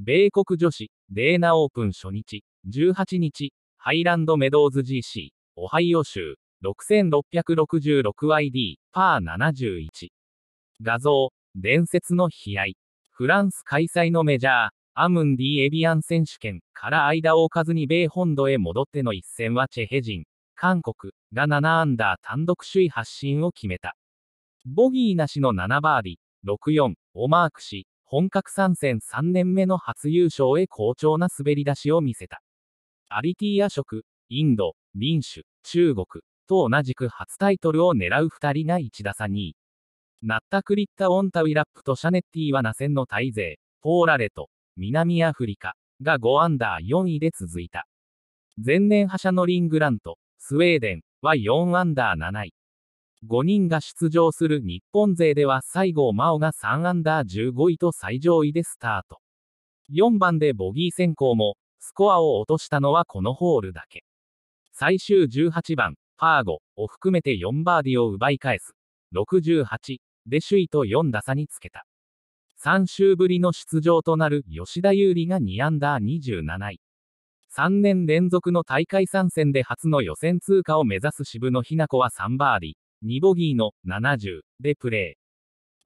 米国女子、デーナオープン初日、18日、ハイランドメドーズ GC、オハイオ州、6666ID、パー71。画像、伝説の悲哀。フランス開催のメジャー、アムンディ・エビアン選手権から間を置かずに米本土へ戻っての一戦はチェヘ人、韓国が7アンダー単独首位発進を決めた。ボギーなしの7バーディ、64をマークし、本格参戦3年目の初優勝へ好調な滑り出しを見せた。アリティア色、インド、民主、中国と同じく初タイトルを狙う2人が1打差2位。ナッタクリッタ・オンタウィラップとシャネッティはナセンの大勢、ポーラレと南アフリカが5アンダー4位で続いた。前年覇者のリングラント、スウェーデンは4アンダー7位。5人が出場する日本勢では西郷真央が3アンダー15位と最上位でスタート。4番でボギー先行も、スコアを落としたのはこのホールだけ。最終18番、パー5を含めて4バーディを奪い返す。68で首位と4打差につけた。3週ぶりの出場となる吉田優利が2アンダー27位。3年連続の大会参戦で初の予選通過を目指す渋野日向子は3バーディ2ボギーの70でプレ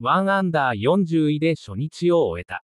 ー。1アンダー40位で初日を終えた。